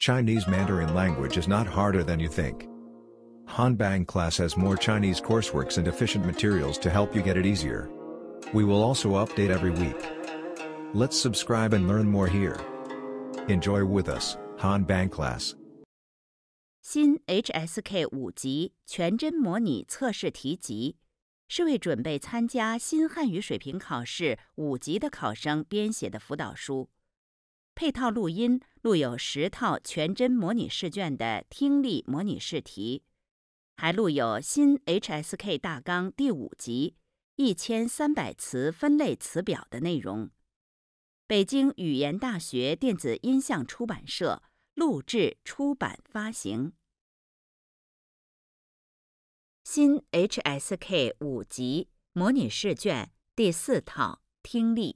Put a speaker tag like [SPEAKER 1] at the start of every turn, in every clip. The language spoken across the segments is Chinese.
[SPEAKER 1] Chinese Mandarin language is not harder than you think. Hanbang class has more Chinese courseworks and efficient materials to help you get it easier. We will also update every week. Let's subscribe and learn more here. Enjoy with us,
[SPEAKER 2] Hanbang class.
[SPEAKER 1] 新 HSK 五级全真模拟测试题集是为准备参加新汉语水平考试五级的考生编写的辅导书。配套录音录有十套全真模拟试卷的听力模拟试题，还录有新 HSK 大纲第五集一千三百词分类词表的内容。北京语言大学电子音像出版社录制、出版、发行《新 HSK 五级模拟试卷第四套听力》。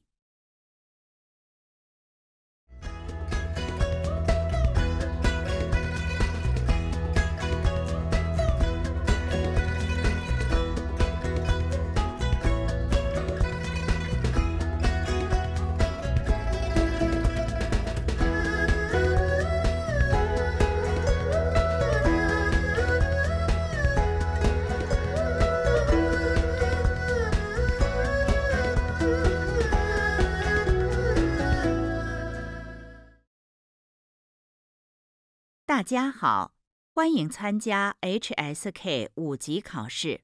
[SPEAKER 1] 大家好，欢迎参加 HSK 五级考
[SPEAKER 3] 试。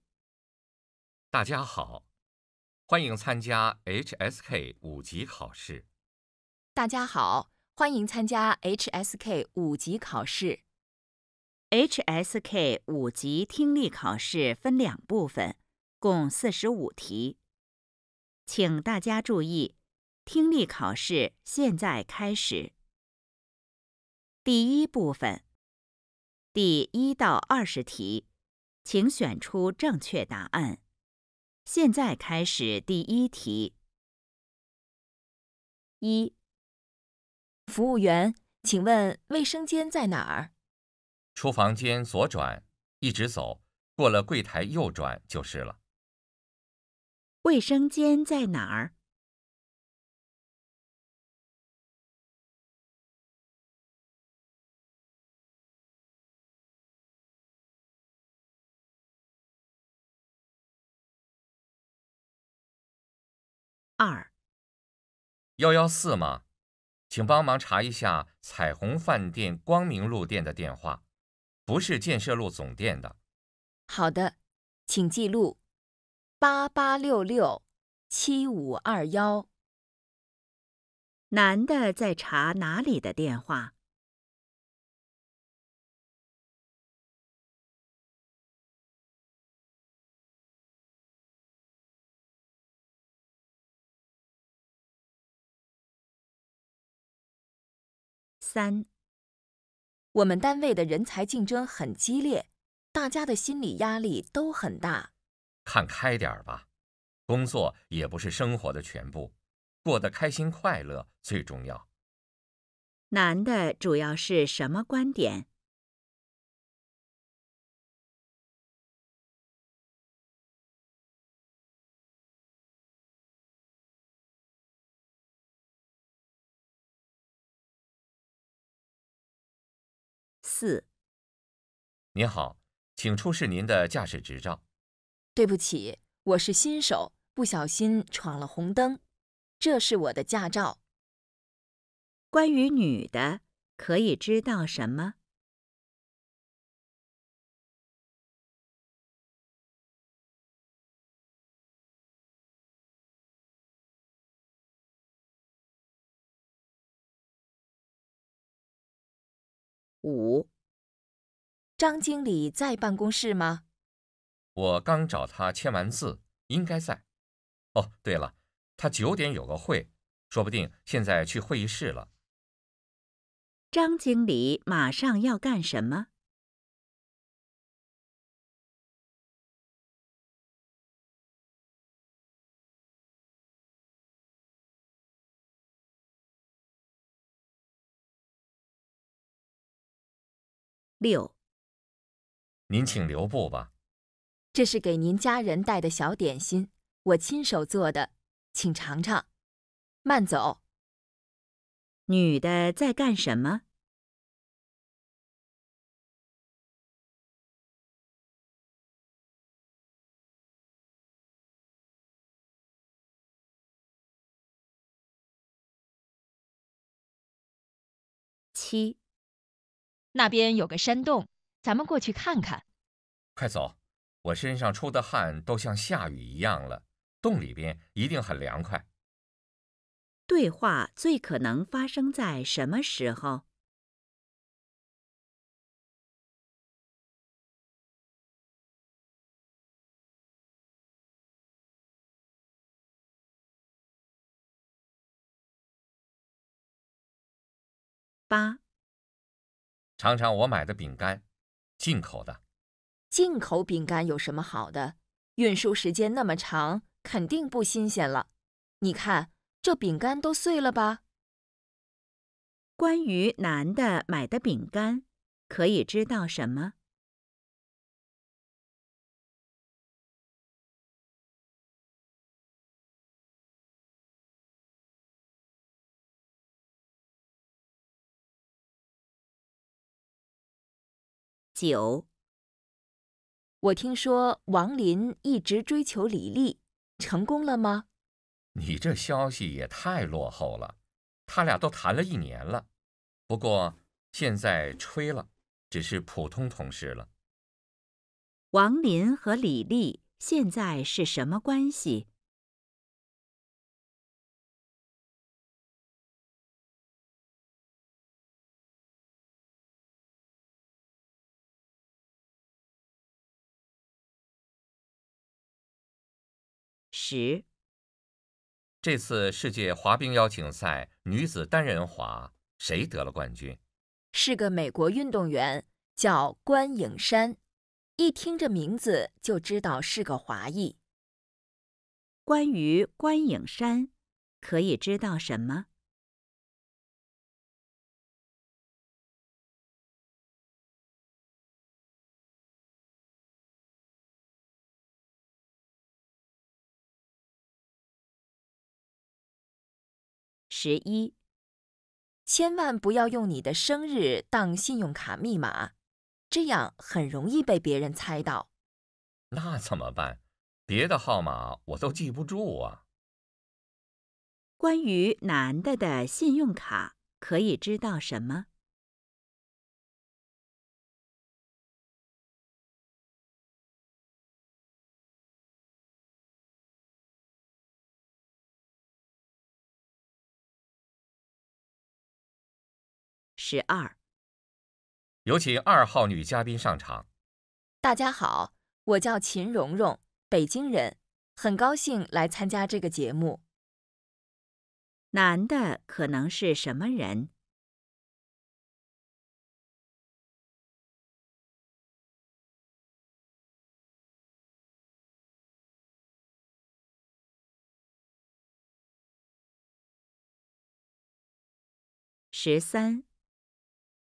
[SPEAKER 3] 大家好，欢迎参加 HSK 五级考试。
[SPEAKER 1] 大家好，欢迎参加 HSK 五级考试。HSK 五级听力考试分两部分，共四十五题，请大家注意，听力考试现在开始。第一部分。第一到二十题，请选出
[SPEAKER 2] 正确答案。现在开始第一题。一，服务员，请问卫生间在哪儿？
[SPEAKER 3] 出房间左转，一直走，过了柜台右转就是了。
[SPEAKER 2] 卫生间在哪儿？二
[SPEAKER 3] 幺幺四吗？请帮忙查一下彩虹饭店光明路店的电话，不是建设路总店的。
[SPEAKER 1] 好的，请记录八八六六七五二幺。
[SPEAKER 2] 男的在查哪里的电话？三，我们单位的人才竞争很激烈，大家的心理压力都
[SPEAKER 3] 很大。看开点吧，工作也不是生活的全部，过得开心快乐最重要。
[SPEAKER 2] 难的主要是什么观点？四，
[SPEAKER 3] 您好，请出示您的驾驶执照。
[SPEAKER 1] 对不起，我是新手，不小心闯了红灯，
[SPEAKER 2] 这是我的驾照。关于女的，可以知道什么？五，张经理在办公室吗？
[SPEAKER 3] 我刚找他签完字，应该在。哦，对了，他九点有个会，说不定现在去会议室了。
[SPEAKER 2] 张经理马上要干什么？六，
[SPEAKER 3] 您请留步吧。
[SPEAKER 1] 这是给您家人带的小点心，我亲手做的，请尝尝。
[SPEAKER 2] 慢走。女的在干什么？七。那边有个山洞，咱们过去看看。
[SPEAKER 3] 快走！我身上出的汗都像下雨一样了，洞里边一定很凉快。
[SPEAKER 2] 对话最可能发生在什么时候？八。
[SPEAKER 3] 尝尝我买的饼干，进口的。
[SPEAKER 2] 进口饼干有什么
[SPEAKER 1] 好的？运输时间那么长，肯定不新鲜了。你看，
[SPEAKER 2] 这饼干都碎了吧？关于男的买的饼干，可以知道什么？九，我听说王林一直追求李丽，成功了吗？
[SPEAKER 3] 你这消息也太落后了，他俩都谈了一年了，不过现在吹了，只是普通同事了。王
[SPEAKER 2] 林和李丽现在是什么关系？
[SPEAKER 3] 十，这次世界滑冰邀请赛女子单人滑谁得了冠军？
[SPEAKER 2] 是个
[SPEAKER 1] 美国运动员，叫关颖珊。一听这名字就知
[SPEAKER 2] 道是个华裔。关于关颖珊，可以知道什么？十一，千万不要用你的生日当
[SPEAKER 1] 信用卡密码，这样很容易被别人猜到。那
[SPEAKER 3] 怎么办？别的号码我都记不住啊。
[SPEAKER 2] 关于男的的信用卡，可以知道什么？十二，
[SPEAKER 3] 有请二号女嘉宾上场。
[SPEAKER 2] 大家好，我叫秦
[SPEAKER 1] 蓉蓉，北京人，很高兴来参加这个节目。
[SPEAKER 2] 男的可能是什么人？十三。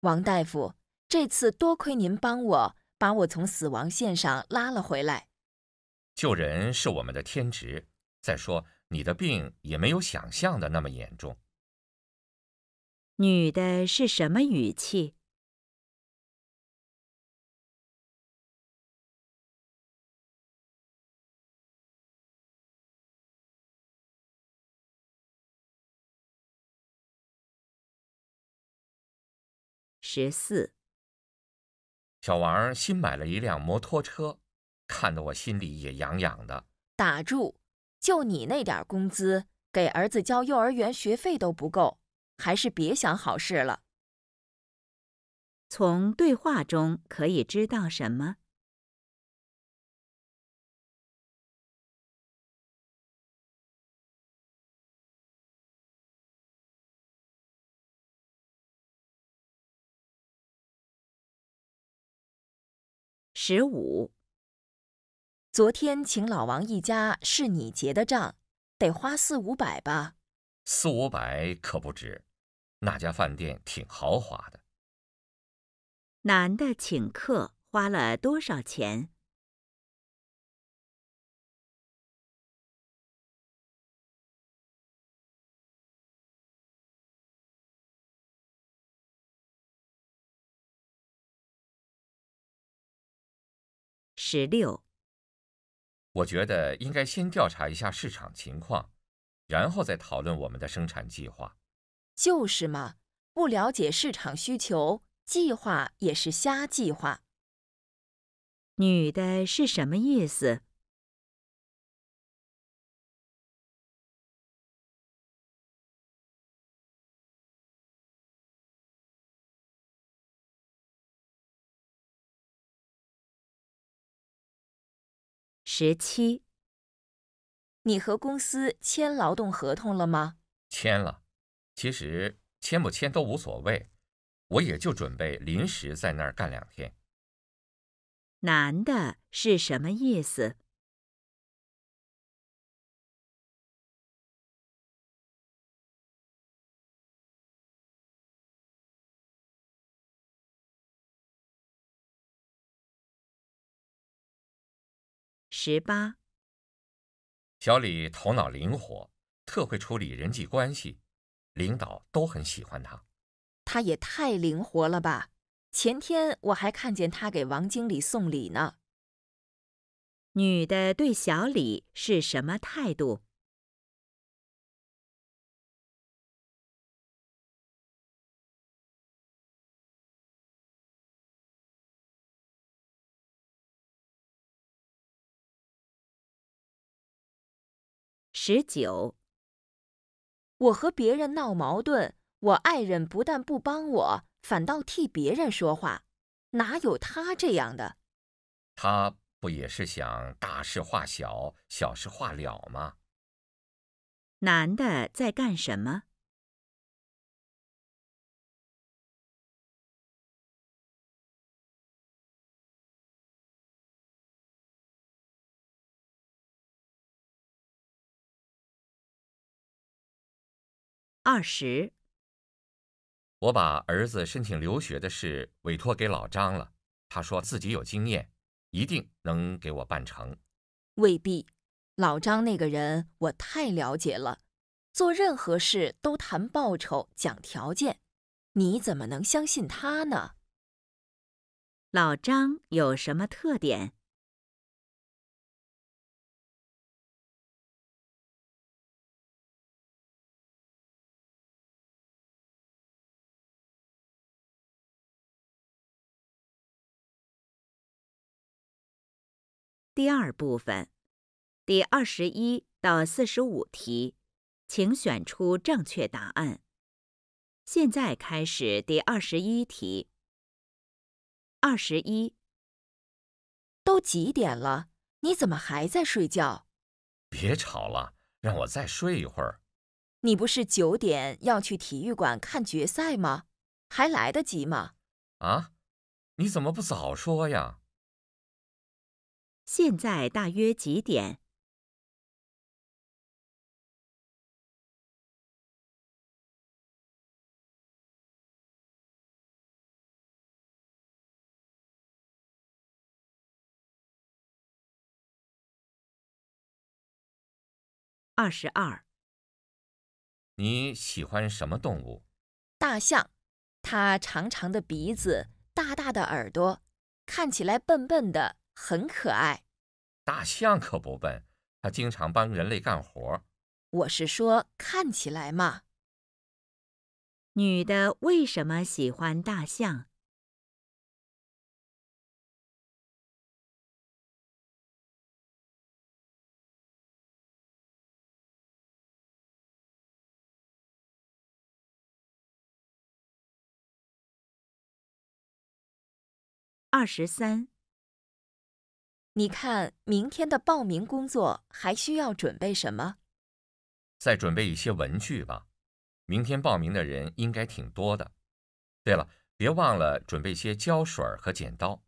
[SPEAKER 2] 王大
[SPEAKER 1] 夫，这次多亏您帮我把我从死亡线上拉了回来。
[SPEAKER 3] 救人是我们的天职。再说你的病也没有想象的那么严重。
[SPEAKER 2] 女的是什么语气？十
[SPEAKER 3] 四，小王新买了一辆摩托车，看得我心里也痒痒的。
[SPEAKER 1] 打住，就你那点工资，给儿子交幼儿园学费都不够，还是别想好事了。
[SPEAKER 2] 从对话中可以知道什么？十五。昨天请老王一家是你结的账，得花四五百吧？
[SPEAKER 3] 四五百可不止，那家饭店挺豪华的。
[SPEAKER 2] 男的请客花了多少钱？十六，
[SPEAKER 3] 我觉得应该先调查一下市场情况，然后再讨论我们的生产计划。
[SPEAKER 1] 就是嘛，不了解市场需求，计
[SPEAKER 2] 划也是瞎计划。
[SPEAKER 3] 女的是什么意
[SPEAKER 2] 思？十七，你和公司签劳动合同了吗？
[SPEAKER 3] 签了，其实签不签都无所谓，我也就准备临时在那儿干两天。
[SPEAKER 2] 男的是什么意思？
[SPEAKER 3] 十八，小李头脑灵活，特会处理人际关系，领导都很喜欢他。
[SPEAKER 1] 他也太灵活了吧！前天我还看见他给王经理送礼呢。
[SPEAKER 2] 女的对小李是什么态度？十九，我和别人闹矛盾，我爱人不但不帮我，反倒替别
[SPEAKER 1] 人说话，哪有他这样的？
[SPEAKER 3] 他不也是想大事化小，小事化了吗？
[SPEAKER 2] 男的在干什么？二十，
[SPEAKER 3] 我把儿子申请留学的事委托给老张了。他说自己有经验，一定能给我办成。
[SPEAKER 1] 未必，老张那个人我太了解了，做任何事都谈报酬、讲条件，你怎么能相信他呢？
[SPEAKER 2] 老张有什么特点？第二部分，第二十一到四十五题，请选
[SPEAKER 1] 出正确答案。现在开始第二十一题。二十一，都几点了？你怎么还在睡觉？
[SPEAKER 3] 别吵了，让我再睡一会儿。
[SPEAKER 1] 你不是九点要去体育馆看决赛吗？还来得及吗？
[SPEAKER 3] 啊？
[SPEAKER 2] 你怎么不早说呀？现在大约几点？二十二。
[SPEAKER 3] 你喜欢什么动物？
[SPEAKER 2] 大象，它长长的鼻子，
[SPEAKER 1] 大大的耳朵，看起来笨笨的。很可爱，
[SPEAKER 3] 大象可不笨，它经常帮人类干活。
[SPEAKER 1] 我是说看起来
[SPEAKER 2] 嘛。女的为什么喜欢大象？二十三。你看，明
[SPEAKER 1] 天的报名工作还需要准备什么？
[SPEAKER 3] 再准备一些文具吧。明天报名的人应该挺多的。对了，别忘了准备些胶水和剪刀。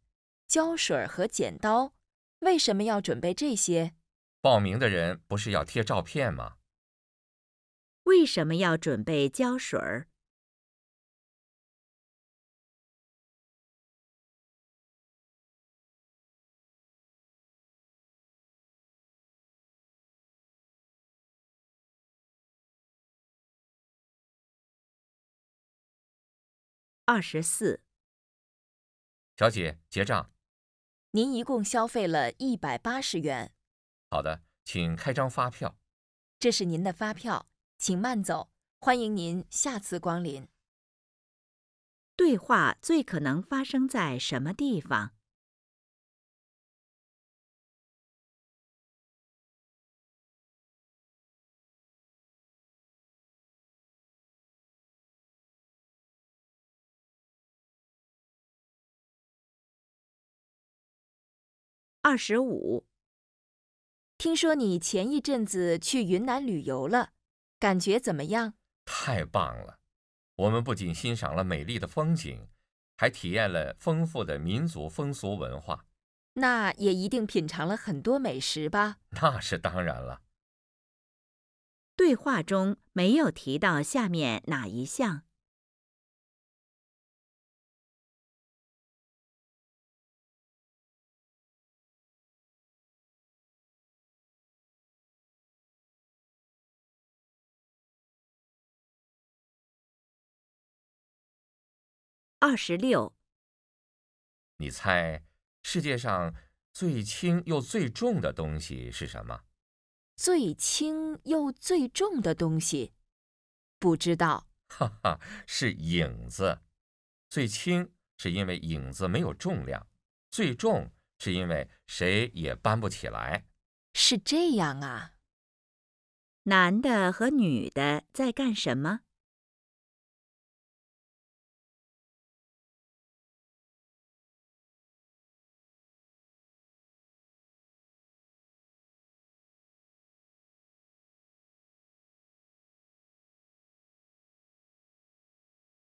[SPEAKER 1] 胶水和剪刀为什么要准备
[SPEAKER 2] 这些？
[SPEAKER 3] 报名的人不是要贴照片吗？
[SPEAKER 2] 为什么要准备胶水？二十四，
[SPEAKER 3] 小姐结账。
[SPEAKER 2] 您一共消费了一百八十
[SPEAKER 1] 元。
[SPEAKER 3] 好的，请开张发票。
[SPEAKER 1] 这是您的发票，请慢
[SPEAKER 2] 走，欢迎您下次光临。对话最可能发生在什么地方？二十五，听说你前一阵子去云南旅游了，感觉怎么
[SPEAKER 1] 样？
[SPEAKER 3] 太棒了！我们不仅欣赏了美丽的风景，还体验了丰富的民族风俗文化。
[SPEAKER 1] 那也一定品尝了很多美
[SPEAKER 2] 食吧？
[SPEAKER 3] 那是当然了。
[SPEAKER 2] 对话中没有提到下面哪一项？二十六，
[SPEAKER 3] 你猜世界上最轻又最重的东西是什么？
[SPEAKER 1] 最轻又最重的东西，不知道。
[SPEAKER 3] 哈哈，是影子。最轻是因为影子没有重量，最重是因为谁也搬不起来。
[SPEAKER 2] 是这样啊。男的和女的在干什么？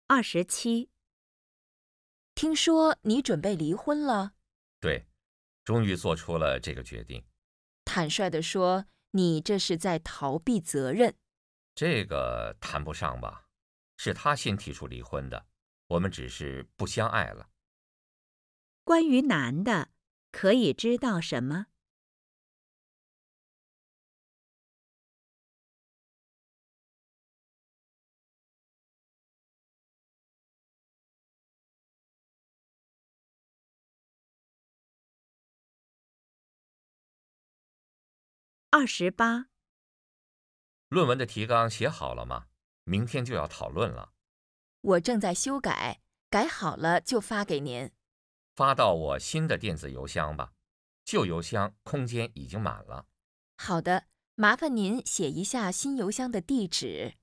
[SPEAKER 2] 二十七，听说你准备离婚了。
[SPEAKER 3] 对，终于做出了这个决定。
[SPEAKER 1] 坦率的说，你这是在逃避责任。
[SPEAKER 3] 这个谈不上吧，是他先提出离婚的，我们只是不相爱了。
[SPEAKER 2] 关于男的，可以知道什么？二十八，
[SPEAKER 3] 论文的提纲写好了吗？明天就要讨论了。
[SPEAKER 1] 我正在修改，改好了就发
[SPEAKER 3] 给您。发到我新的电子邮箱吧，旧邮箱空间已经满了。
[SPEAKER 1] 好的，麻烦您写一下新邮箱的地址。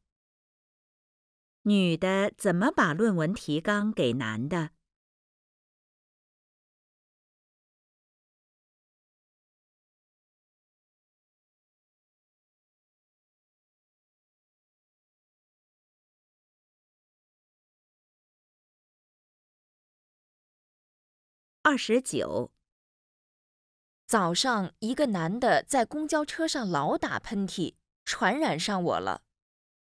[SPEAKER 2] 女的怎么把论文提纲给男的？二十九早上，一个
[SPEAKER 1] 男的在公交车上老打喷嚏，传染上我了。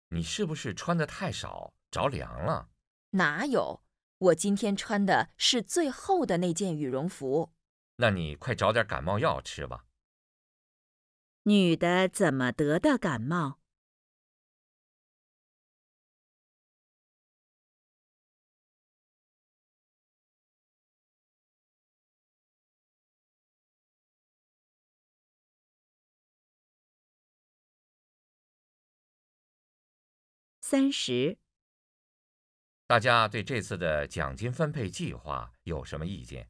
[SPEAKER 3] 你是不是穿的太少着凉了？
[SPEAKER 1] 哪有？我今天穿的是最厚的那件羽绒服。
[SPEAKER 3] 那你快找点感冒药吃吧。
[SPEAKER 2] 女的怎么得的感冒？三
[SPEAKER 3] 十，大家对这次的奖金分配计划有什么意见？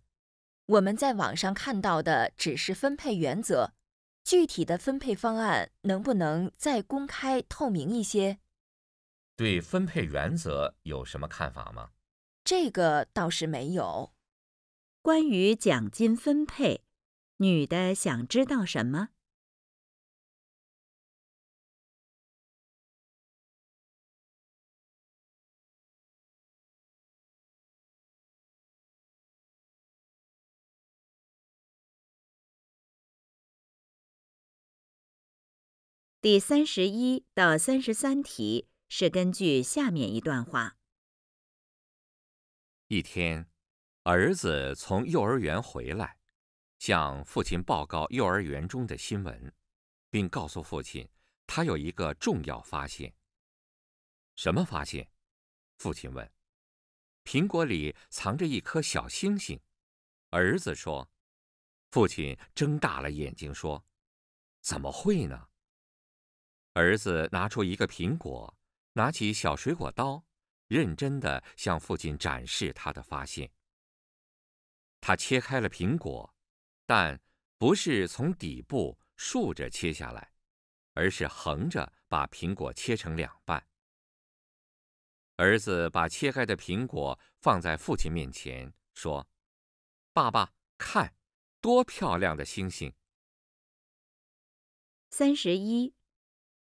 [SPEAKER 1] 我们在网上看到的只是分配原则，具体的分配方案能不能再公开透明一些？
[SPEAKER 3] 对分配原则有什么看法吗？
[SPEAKER 1] 这个倒是没
[SPEAKER 2] 有。关于奖金分配，女的想知道什么？第三十一到三十三题是根据下面一段话：
[SPEAKER 3] 一天，儿子从幼儿园回来，向父亲报告幼儿园中的新闻，并告诉父亲他有一个重要发现。什么发现？父亲问。苹果里藏着一颗小星星，儿子说。父亲睁大了眼睛说：“怎么会呢？”儿子拿出一个苹果，拿起小水果刀，认真地向父亲展示他的发现。他切开了苹果，但不是从底部竖着切下来，而是横着把苹果切成两半。儿子把切开的苹果放在父亲面前，说：“爸爸，看，多漂亮的星星！”
[SPEAKER 2] 三十一。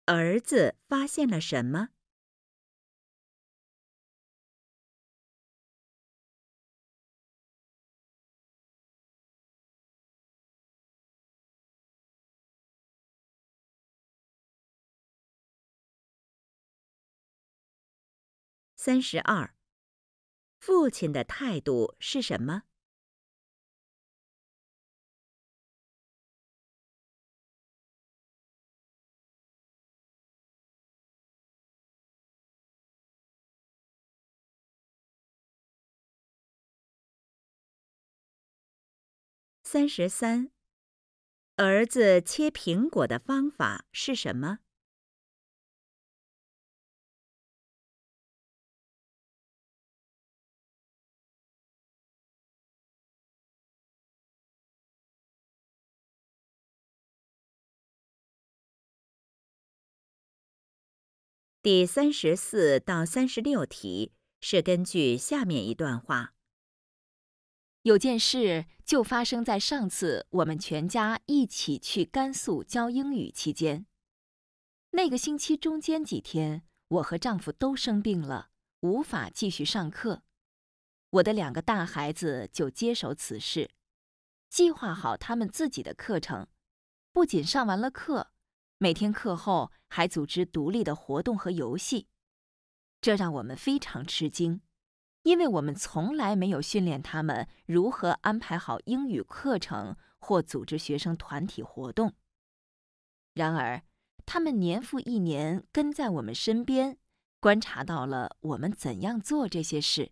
[SPEAKER 2] 儿子发现了什么？三十二，父亲的态度是什么？三十三。儿子切苹果的方法是什么？第三十四到三十六题是根据下面一段话。
[SPEAKER 1] 有件事就发生在上次我们全家一起去甘肃教英语期间。那个星期中间几天，我和丈夫都生病了，无法继续上课。我的两个大孩子就接手此事，计划好他们自己的课程，不仅上完了课，每天课后还组织独立的活动和游戏，这让我们非常吃惊。因为我们从来没有训练他们如何安排好英语课程或组织学生团体活动，然而他们年复一年跟在我们身边，观察到了我们怎样做这些事。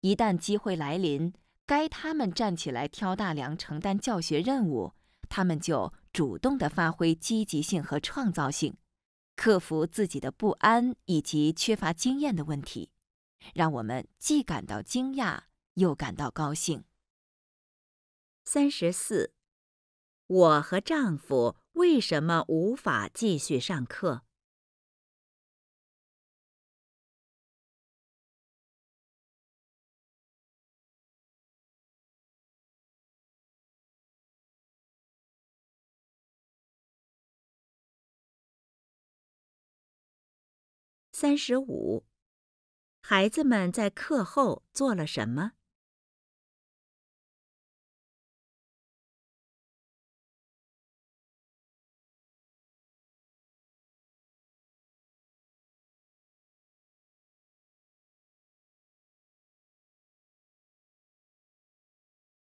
[SPEAKER 1] 一旦机会来临，该他们站起来挑大梁承担教学任务，他们就主动地发挥积极性和创造性，克服自己的不安以及缺乏经验的问题。让我们既感到惊讶又感到高兴。三十四，我和丈
[SPEAKER 2] 夫为什么无法继续上课？三十五。孩子们在课后做了什么？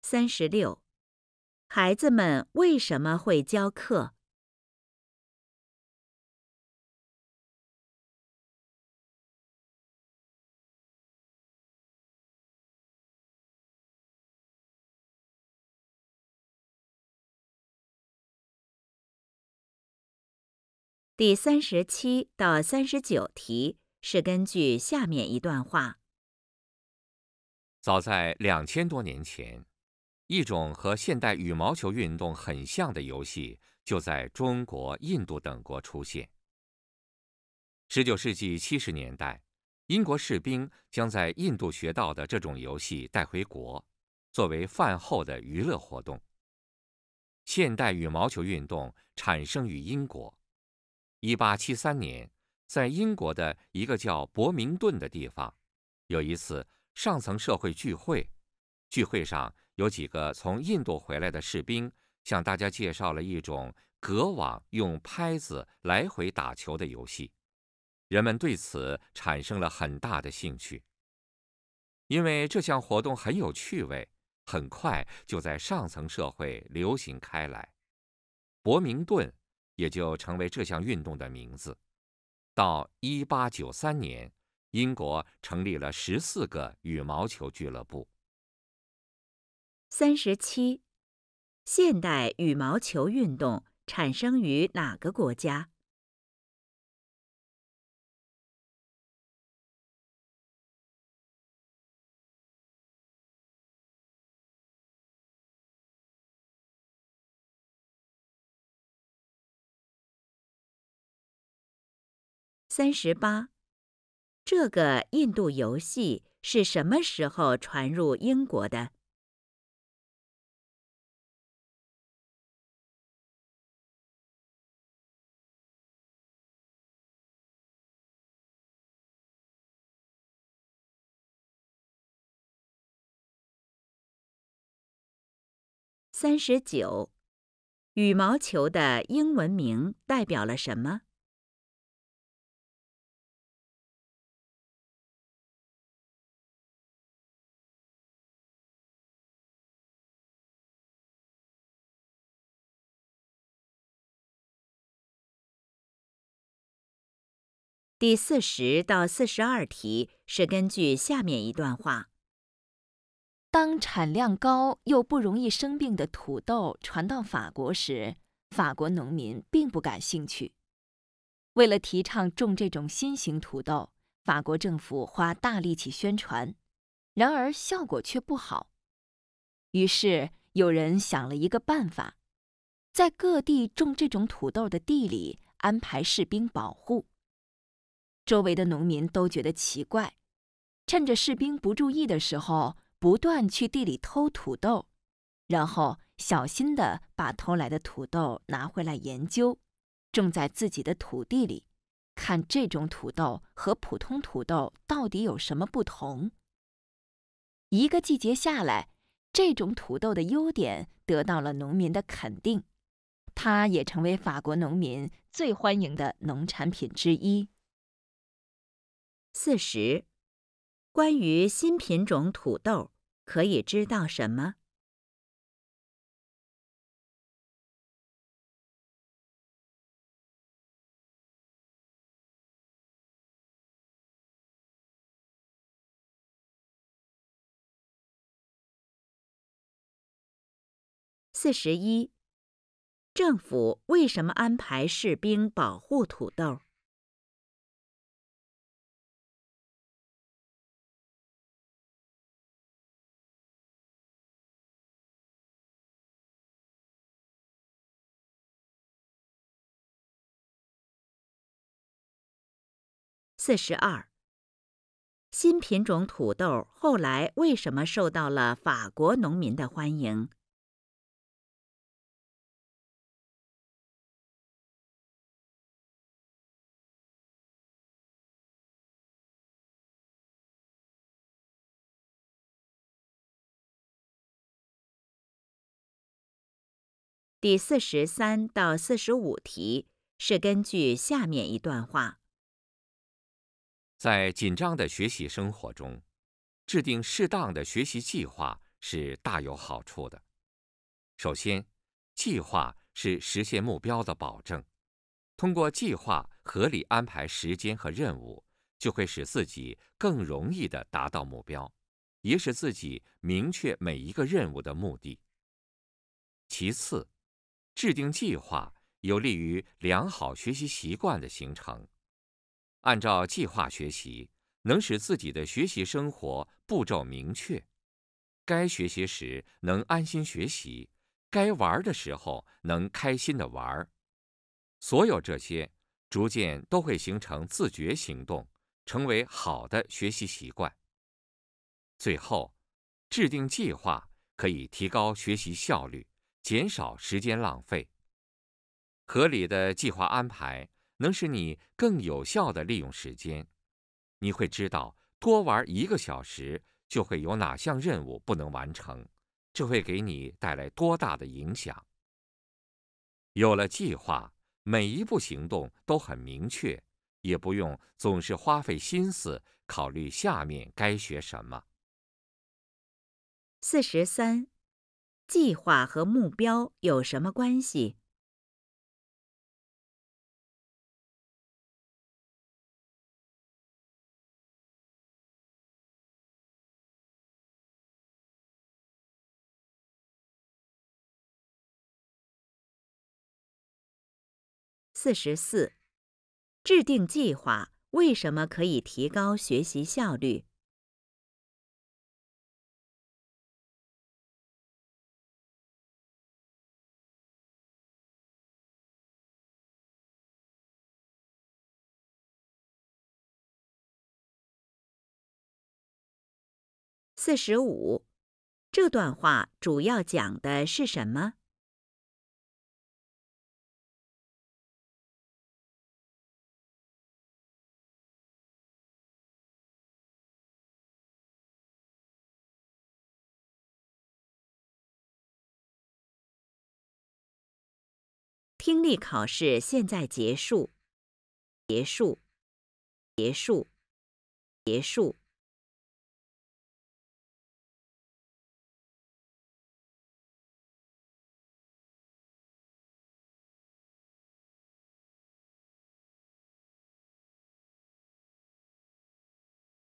[SPEAKER 2] 三十六，孩子们为什么会教课？第三十七到三十九题是根据下面一段话：
[SPEAKER 3] 早在两千多年前，一种和现代羽毛球运动很像的游戏就在中国、印度等国出现。十九世纪七十年代，英国士兵将在印度学到的这种游戏带回国，作为饭后的娱乐活动。现代羽毛球运动产生于英国。一八七三年，在英国的一个叫伯明顿的地方，有一次上层社会聚会。聚会上，有几个从印度回来的士兵向大家介绍了一种隔网用拍子来回打球的游戏。人们对此产生了很大的兴趣，因为这项活动很有趣味，很快就在上层社会流行开来。伯明顿。也就成为这项运动的名字。到一八九三年，英国成立了十四个羽毛球俱乐部。
[SPEAKER 2] 三十七，现代羽毛球运动产生于哪个国家？三十八，这个印度游戏是什么时候传入英国的？三十九，羽毛球的英文名代表了什么？第四十到四十二题是根据下面一段话：
[SPEAKER 1] 当产量高又不容易生病的土豆传到法国时，法国农民并不感兴趣。为了提倡种这种新型土豆，法国政府花大力气宣传，然而效果却不好。于是有人想了一个办法，在各地种这种土豆的地里安排士兵保护。周围的农民都觉得奇怪，趁着士兵不注意的时候，不断去地里偷土豆，然后小心的把偷来的土豆拿回来研究，种在自己的土地里，看这种土豆和普通土豆到底有什么不同。一个季节下来，这种土豆的优点得到了农民的肯定，它也成为法国农民最欢迎的农产品之一。
[SPEAKER 2] 四十，关于新品种土豆，可以知道什么？四十一，政府为什么安排士兵保护土豆？四十二。新品种土豆后来为什么受到了法国农民的欢迎？第四十三到四十五题是根据下面一段话。
[SPEAKER 3] 在紧张的学习生活中，制定适当的学习计划是大有好处的。首先，计划是实现目标的保证。通过计划合理安排时间和任务，就会使自己更容易地达到目标，也使自己明确每一个任务的目的。其次，制定计划有利于良好学习习惯的形成。按照计划学习，能使自己的学习生活步骤明确；该学习时能安心学习，该玩的时候能开心的玩。所有这些逐渐都会形成自觉行动，成为好的学习习惯。最后，制定计划可以提高学习效率，减少时间浪费。合理的计划安排。能使你更有效地利用时间，你会知道多玩一个小时就会有哪项任务不能完成，这会给你带来多大的影响。有了计划，每一步行动都很明确，也不用总是花费心思考虑下面该学什么。
[SPEAKER 2] 四十三，计划和目标有什么关系？四十四，制定计划为什么可以提高学习效率？四十五，这段话主要讲的是什么？听力考试现在结束，结束，结束，结束。